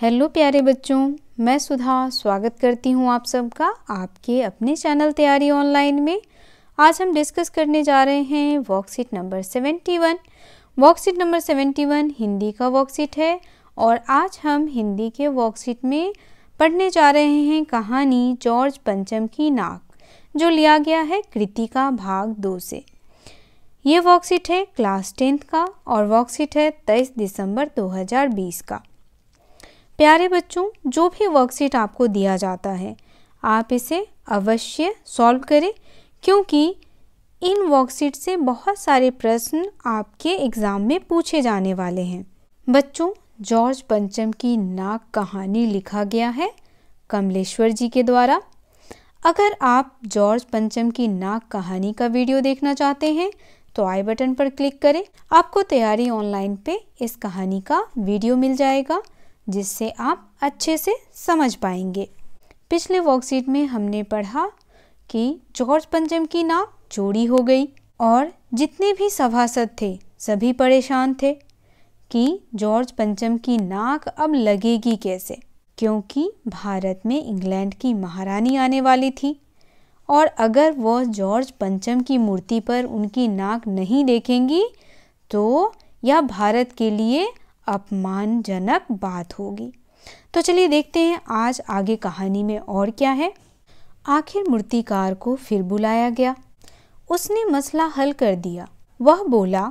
Hello प्यारे बच्चों मैं सुधा स्वागत करती हूँ आप सबका आपके अपने चैनल तैयारी ऑनलाइन में आज हम डिस्कस करने जा रहे हैं worksheet number 71 worksheet number 71 Hindi का वर्कशीट है और आज हम हिंदी के वॉकशीट में पढ़ने जा रहे हैं कहानी जॉर्ज पंचम की नाक जो लिया गया है कृतिका भाग दो से ये वर्कशीट है क्लास टेंथ का और वर्कशीट है तेईस दिसंबर 2020 का प्यारे बच्चों जो भी वर्कशीट आपको दिया जाता है आप इसे अवश्य सॉल्व करें क्योंकि इन वर्कशीट से बहुत सारे प्रश्न आपके एग्ज़ाम में पूछे जाने वाले हैं बच्चों जॉर्ज पंचम की नाग कहानी लिखा गया है कमलेश्वर जी के द्वारा अगर आप जॉर्ज पंचम की नाग कहानी का वीडियो देखना चाहते हैं तो आई बटन पर क्लिक करें आपको तैयारी ऑनलाइन पे इस कहानी का वीडियो मिल जाएगा जिससे आप अच्छे से समझ पाएंगे पिछले वर्कशीट में हमने पढ़ा कि जॉर्ज पंचम की नाक चोरी हो गई और जितने भी सभासद थे सभी परेशान थे कि जॉर्ज पंचम की नाक अब लगेगी कैसे क्योंकि भारत में इंग्लैंड की महारानी आने वाली थी और अगर वह जॉर्ज पंचम की मूर्ति पर उनकी नाक नहीं देखेंगी तो यह भारत के लिए अपमानजनक बात होगी तो चलिए देखते हैं आज आगे कहानी में और क्या है आखिर मूर्तिकार को फिर बुलाया गया उसने मसला हल कर दिया वह बोला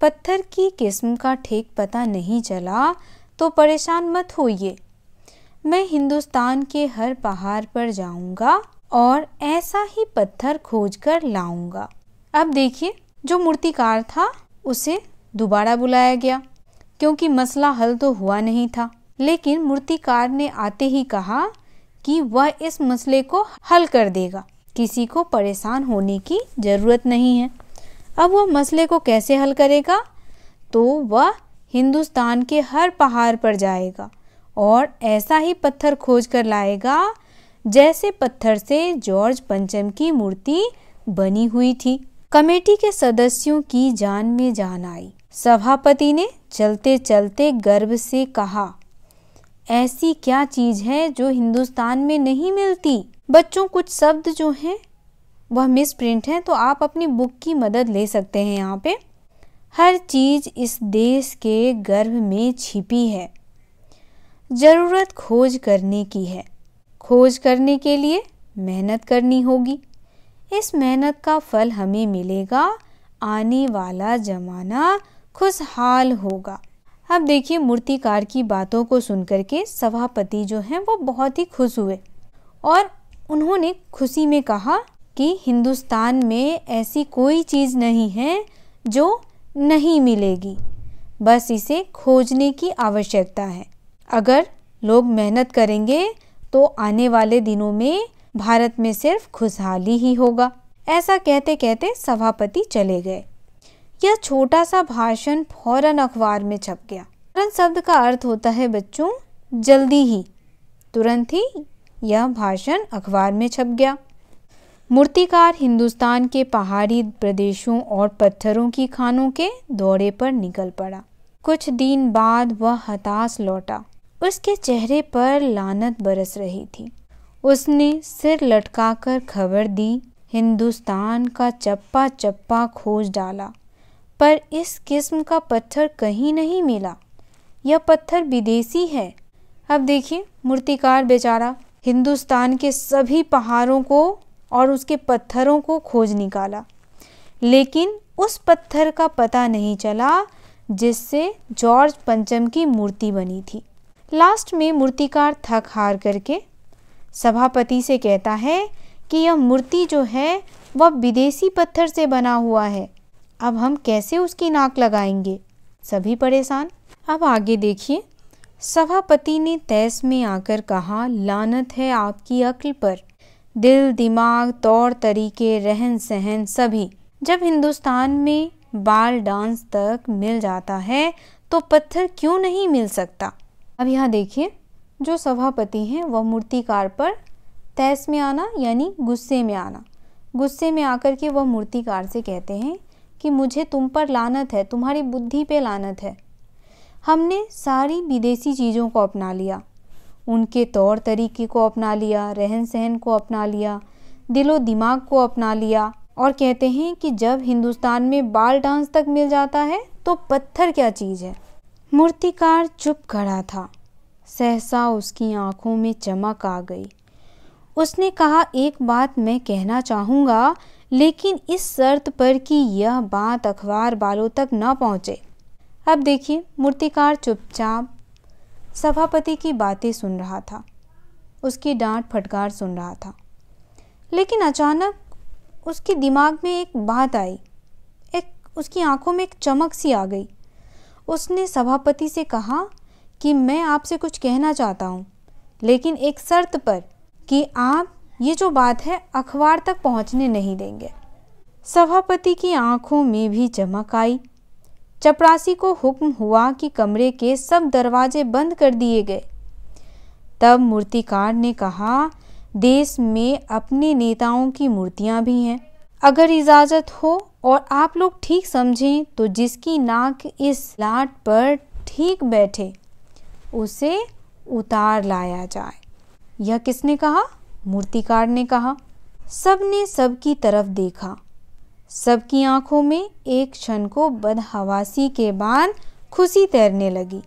पत्थर की किस्म का ठेक पता नहीं चला तो परेशान मत होइए मैं हिंदुस्तान के हर पहाड़ पर जाऊंगा और ऐसा ही पत्थर खोज कर लाऊंगा अब देखिए जो मूर्तिकार था उसे दोबारा बुलाया गया क्योंकि मसला हल तो हुआ नहीं था लेकिन मूर्तिकार ने आते ही कहा कि वह इस मसले को हल कर देगा किसी को परेशान होने की ज़रूरत नहीं है अब वह मसले को कैसे हल करेगा तो वह हिंदुस्तान के हर पहाड़ पर जाएगा और ऐसा ही पत्थर खोज कर लाएगा जैसे पत्थर से जॉर्ज पंचम की मूर्ति बनी हुई थी कमेटी के सदस्यों की जान में जान आई सभापति ने चलते चलते गर्व से कहा ऐसी क्या चीज़ है जो हिंदुस्तान में नहीं मिलती बच्चों कुछ शब्द जो हैं वह मिस प्रिंट हैं तो आप अपनी बुक की मदद ले सकते हैं यहाँ पे हर चीज़ इस देश के गर्भ में छिपी है ज़रूरत खोज करने की है खोज करने के लिए मेहनत करनी होगी इस मेहनत का फल हमें मिलेगा आने वाला ज़माना खुशहाल होगा अब देखिए मूर्तिकार की बातों को सुनकर के सभापति जो हैं वो बहुत ही खुश हुए और उन्होंने खुशी में कहा कि हिंदुस्तान में ऐसी कोई चीज़ नहीं है जो नहीं मिलेगी बस इसे खोजने की आवश्यकता है अगर लोग मेहनत करेंगे तो आने वाले दिनों में भारत में सिर्फ खुशहाली ही होगा ऐसा कहते कहते सभापति चले गए यह छोटा सा भाषण फौरन अखबार में छप गया फौरन शब्द का अर्थ होता है बच्चों जल्दी ही तुरंत ही यह भाषण अखबार में छप गया मूर्तिकार हिंदुस्तान के पहाड़ी प्रदेशों और पत्थरों की खानों के दौरे पर निकल पड़ा कुछ दिन बाद वह हताश लौटा उसके चेहरे पर लानत बरस रही थी उसने सिर लटकाकर खबर दी हिंदुस्तान का चप्पा चप्पा खोज डाला पर इस किस्म का पत्थर कहीं नहीं मिला यह पत्थर विदेशी है अब देखिए मूर्तिकार बेचारा हिंदुस्तान के सभी पहाड़ों को और उसके पत्थरों को खोज निकाला लेकिन उस पत्थर का पता नहीं चला जिससे जॉर्ज पंचम की मूर्ति बनी थी लास्ट में मूर्तिकार थक हार करके सभापति से कहता है कि यह मूर्ति जो है वह विदेशी पत्थर से बना हुआ है अब हम कैसे उसकी नाक लगाएंगे सभी परेशान अब आगे देखिए सभापति ने तैस में आकर कहा लानत है आपकी अक्ल पर दिल दिमाग तौर तरीके रहन सहन सभी जब हिंदुस्तान में बाल डांस तक मिल जाता है तो पत्थर क्यों नहीं मिल सकता अब यहाँ देखिए जो सभापति हैं वह मूर्तिकार पर तैस में आना यानी गुस्से में आना गुस्से में आकर के वह मूर्तिकार से कहते हैं कि मुझे तुम पर लानत है तुम्हारी बुद्धि पे लानत है हमने सारी विदेशी चीज़ों को अपना लिया उनके तौर तरीके को अपना लिया रहन सहन को अपना लिया दिलो दिमाग को अपना लिया और कहते हैं कि जब हिंदुस्तान में बाल डांस तक मिल जाता है तो पत्थर क्या चीज़ है मूर्तिकार चुप खड़ा था सहसा उसकी आंखों में चमक आ गई उसने कहा एक बात मैं कहना चाहूँगा लेकिन इस शर्त पर कि यह बात अखबार वालों तक न पहुंचे। अब देखिए मूर्तिकार चुपचाप सभापति की बातें सुन रहा था उसकी डांट फटकार सुन रहा था लेकिन अचानक उसके दिमाग में एक बात आई एक उसकी आंखों में एक चमक सी आ गई उसने सभापति से कहा कि मैं आपसे कुछ कहना चाहता हूँ लेकिन एक शर्त पर कि आप ये जो बात है अखबार तक पहुंचने नहीं देंगे सभापति की आंखों में भी चमक आई चपरासी को हुक्म हुआ कि कमरे के सब दरवाजे बंद कर दिए गए तब मूर्तिकार ने कहा देश में अपने नेताओं की मूर्तियां भी हैं अगर इजाज़त हो और आप लोग ठीक समझें तो जिसकी नाक इस लाट पर ठीक बैठे उसे उतार लाया जाए यह किसने कहा मूर्तिकार ने कहा सब ने सब की तरफ देखा सबकी आंखों में एक क्षण को बदहवासी के बाद खुशी तैरने लगी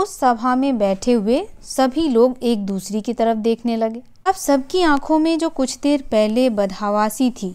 उस सभा में बैठे हुए सभी लोग एक दूसरे की तरफ देखने लगे अब सबकी आंखों में जो कुछ देर पहले बदहवासी थी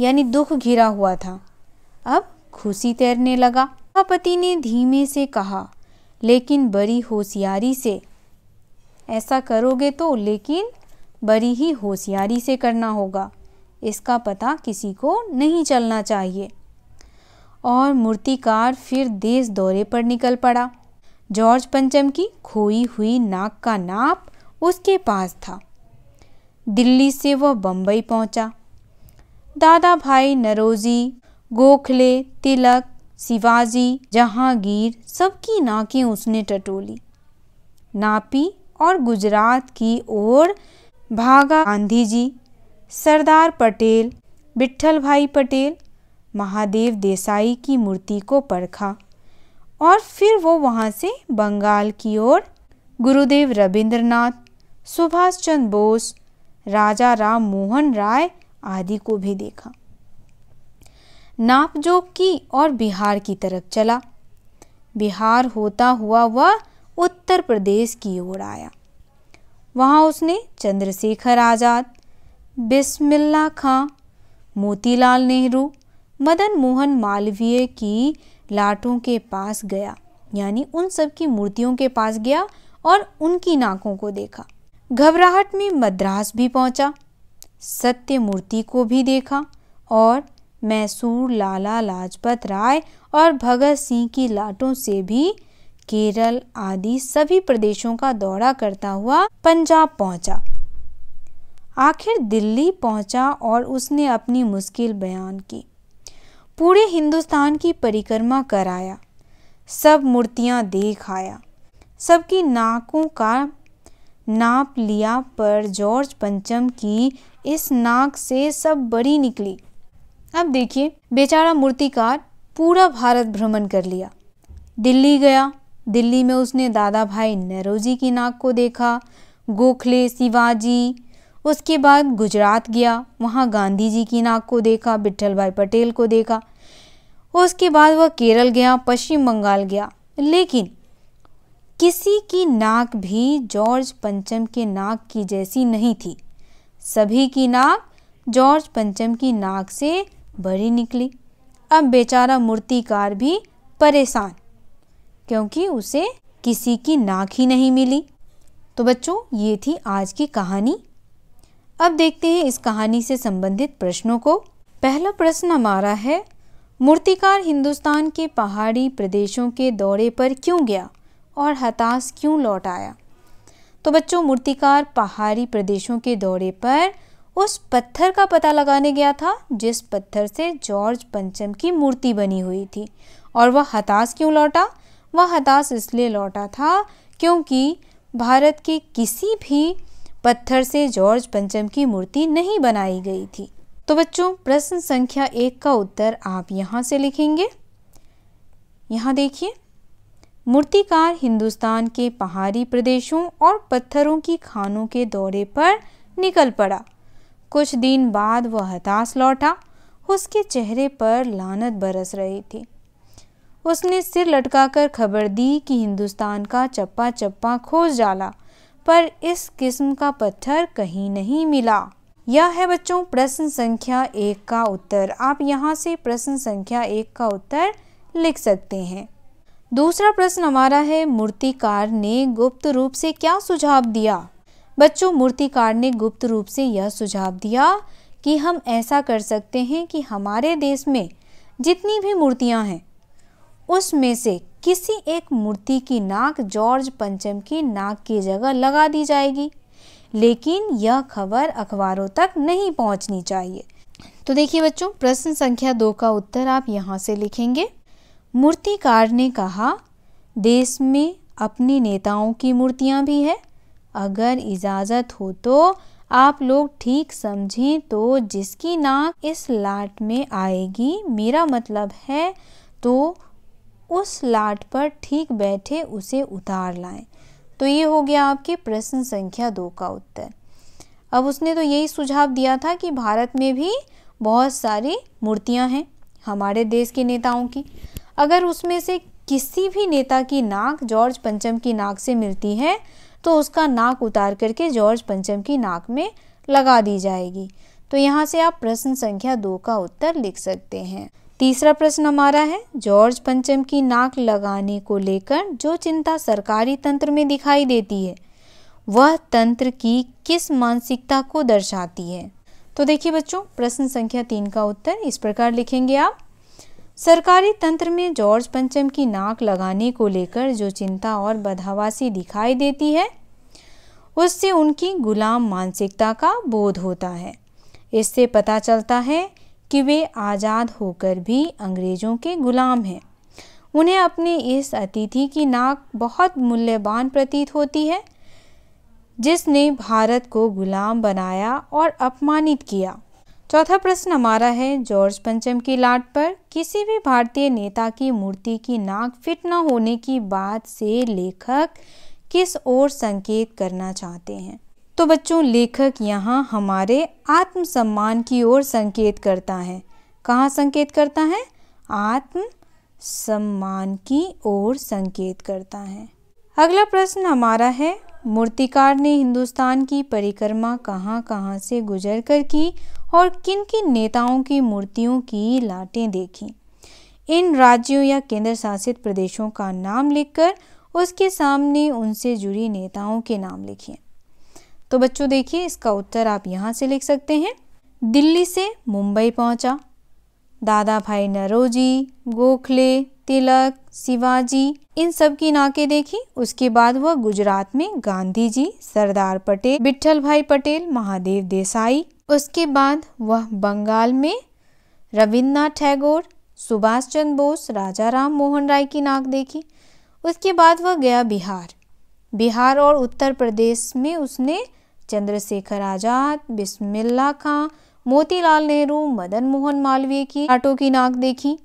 यानी दुख घिरा हुआ था अब खुशी तैरने लगा सभापति ने धीमे से कहा लेकिन बड़ी होशियारी से ऐसा करोगे तो लेकिन बड़ी ही होशियारी से करना होगा इसका पता किसी को नहीं चलना चाहिए और मूर्तिकार फिर देश दौरे पर निकल पड़ा जॉर्ज पंचम की खोई हुई नाक का नाप उसके पास था दिल्ली से वह बंबई पहुंचा। दादा भाई नरोजी गोखले तिलक शिवाजी जहांगीर सबकी नाकें उसने टटोली नापी और गुजरात की ओर भागा गांधी जी सरदार पटेल विट्ठल भाई पटेल महादेव देसाई की मूर्ति को परखा और फिर वो वहाँ से बंगाल की ओर गुरुदेव रविंद्रनाथ सुभाष चंद्र बोस राजा राम मोहन राय आदि को भी देखा नापजोक की और बिहार की तरफ चला बिहार होता हुआ वह उत्तर प्रदेश की ओर आया वहाँ उसने चंद्रशेखर आज़ाद बिस्मिल्ला खां मोतीलाल नेहरू मदन मोहन मालवीय की लाटों के पास गया यानी उन सब की मूर्तियों के पास गया और उनकी नाकों को देखा घबराहट में मद्रास भी पहुंचा सत्य मूर्ति को भी देखा और मैसूर लाला लाजपत राय और भगत सिंह की लाटों से भी केरल आदि सभी प्रदेशों का दौरा करता हुआ पंजाब पहुंचा आखिर दिल्ली पहुंचा और उसने अपनी मुश्किल बयान की पूरे हिंदुस्तान की परिक्रमा कराया सब मूर्तियां देख आया सबकी नाकों का नाप लिया पर जॉर्ज पंचम की इस नाक से सब बड़ी निकली अब देखिए बेचारा मूर्तिकार पूरा भारत भ्रमण कर लिया दिल्ली गया दिल्ली में उसने दादा भाई नरोजी की नाक को देखा गोखले शिवाजी उसके बाद गुजरात गया वहाँ गांधी जी की नाक को देखा बिट्ठल भाई पटेल को देखा उसके बाद वह केरल गया पश्चिम बंगाल गया लेकिन किसी की नाक भी जॉर्ज पंचम के नाक की जैसी नहीं थी सभी की नाक जॉर्ज पंचम की नाक से बड़ी निकली अब बेचारा मूर्तिकार भी परेशान क्योंकि उसे किसी की नाक ही नहीं मिली तो बच्चों ये थी आज की कहानी अब देखते हैं इस कहानी से संबंधित प्रश्नों को पहला प्रश्न हमारा है मूर्तिकार हिंदुस्तान के पहाड़ी प्रदेशों के दौरे पर क्यों गया और हताश क्यों लौट आया तो बच्चों मूर्तिकार पहाड़ी प्रदेशों के दौरे पर उस पत्थर का पता लगाने गया था जिस पत्थर से जॉर्ज पंचम की मूर्ति बनी हुई थी और वह हताश क्यों लौटा वह हताश इसलिए लौटा था क्योंकि भारत के किसी भी पत्थर से जॉर्ज पंचम की मूर्ति नहीं बनाई गई थी तो बच्चों प्रश्न संख्या एक का उत्तर आप यहाँ से लिखेंगे यहाँ देखिए मूर्तिकार हिंदुस्तान के पहाड़ी प्रदेशों और पत्थरों की खानों के दौरे पर निकल पड़ा कुछ दिन बाद वह हताश लौटा उसके चेहरे पर लानत बरस रही थी उसने सिर लटकाकर खबर दी कि हिंदुस्तान का चप्पा चप्पा खोज डाला पर इस किस्म का पत्थर कहीं नहीं मिला यह है बच्चों प्रश्न संख्या एक का उत्तर आप यहाँ से प्रश्न संख्या एक का उत्तर लिख सकते हैं दूसरा प्रश्न हमारा है मूर्तिकार ने गुप्त रूप से क्या सुझाव दिया बच्चों मूर्तिकार ने गुप्त रूप से यह सुझाव दिया कि हम ऐसा कर सकते हैं कि हमारे देश में जितनी भी मूर्तियां हैं उसमें से किसी एक मूर्ति की नाक जॉर्ज पंचम की नाक की जगह लगा दी जाएगी लेकिन यह खबर अखबारों तक नहीं पहुंचनी चाहिए तो देखिए बच्चों प्रश्न संख्या दो का उत्तर आप यहाँ से लिखेंगे मूर्तिकार ने कहा देश में अपने नेताओं की मूर्तियाँ भी है अगर इजाज़त हो तो आप लोग ठीक समझें तो जिसकी नाक इस लाट में आएगी मेरा मतलब है तो उस लाट पर ठीक बैठे उसे उतार लाएं तो ये हो गया आपके प्रश्न संख्या दो का उत्तर अब उसने तो यही सुझाव दिया था कि भारत में भी बहुत सारी मूर्तियां हैं हमारे देश के नेताओं की अगर उसमें से किसी भी नेता की नाक जॉर्ज पंचम की नाक से मिलती है तो उसका नाक उतार करके जॉर्ज पंचम की नाक में लगा दी जाएगी तो यहाँ से आप प्रश्न संख्या दो का उत्तर लिख सकते हैं तीसरा प्रश्न हमारा है जॉर्ज पंचम की नाक लगाने को लेकर जो चिंता सरकारी तंत्र में दिखाई देती है वह तंत्र की किस मानसिकता को दर्शाती है तो देखिए बच्चों प्रश्न संख्या तीन का उत्तर इस प्रकार लिखेंगे आप सरकारी तंत्र में जॉर्ज पंचम की नाक लगाने को लेकर जो चिंता और बदहवासी दिखाई देती है उससे उनकी गुलाम मानसिकता का बोध होता है इससे पता चलता है कि वे आज़ाद होकर भी अंग्रेज़ों के ग़ुलाम हैं उन्हें अपने इस अतिथि की नाक बहुत मूल्यवान प्रतीत होती है जिसने भारत को गुलाम बनाया और अपमानित किया चौथा प्रश्न हमारा है जॉर्ज पंचम की लाट पर किसी भी भारतीय नेता की मूर्ति की नाक फिट न होने की बात से लेखक किस ओर संकेत करना चाहते हैं तो बच्चों लेखक यहाँ हमारे आत्मसम्मान की ओर संकेत करता है कहाँ संकेत करता है आत्म सम्मान की ओर संकेत करता है अगला प्रश्न हमारा है मूर्तिकार ने हिंदुस्तान की परिक्रमा कहाँ कहाँ से गुजर कर की और किन किन नेताओं की मूर्तियों की लाटें देखी इन राज्यों या केंद्र शासित प्रदेशों का नाम लिखकर उसके सामने उनसे जुड़ी नेताओं के नाम लिखिए तो बच्चों देखिए इसका उत्तर आप यहाँ से लिख सकते हैं दिल्ली से मुंबई पहुँचा दादा भाई नरोजी गोखले तिलक शिवाजी इन सब की नाके देखी उसके बाद वह गुजरात में गांधी जी सरदार पटेल विठल भाई पटेल महादेव देसाई उसके बाद वह बंगाल में रविन्द्रनाथ टैगोर सुभाष चंद्र बोस राजा राम मोहन राय की नाक देखी उसके बाद वह गया बिहार बिहार और उत्तर प्रदेश में उसने चंद्रशेखर आज़ाद बिस्मिल्ला खां मोतीलाल नेहरू मदन मोहन मालवीय की आटो की नाक देखी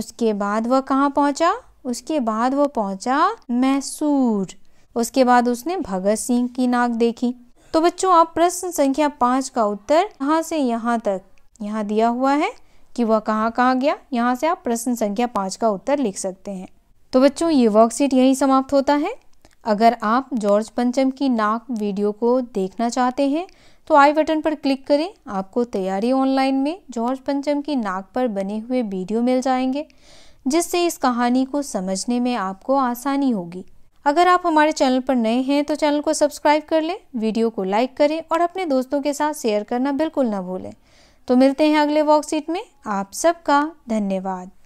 उसके बाद वह कहाँ पहुँचा उसके बाद वह पहुँचा मैसूर उसके बाद उसने भगत सिंह की नाक देखी तो बच्चों आप प्रश्न संख्या पांच का उत्तर यहाँ से यहाँ तक यहाँ दिया हुआ है कि वह कहाँ कहाँ गया यहाँ से आप प्रश्न संख्या पाँच का उत्तर लिख सकते हैं तो बच्चों ये वर्कशीट यही समाप्त होता है अगर आप जॉर्ज पंचम की नाक वीडियो को देखना चाहते हैं तो आई बटन पर क्लिक करें आपको तैयारी ऑनलाइन में जॉर्ज पंचम की नाक पर बने हुए वीडियो मिल जाएंगे जिससे इस कहानी को समझने में आपको आसानी होगी अगर आप हमारे चैनल पर नए हैं तो चैनल को सब्सक्राइब कर लें वीडियो को लाइक करें और अपने दोस्तों के साथ शेयर करना बिल्कुल ना भूलें तो मिलते हैं अगले वॉकशीट में आप सबका धन्यवाद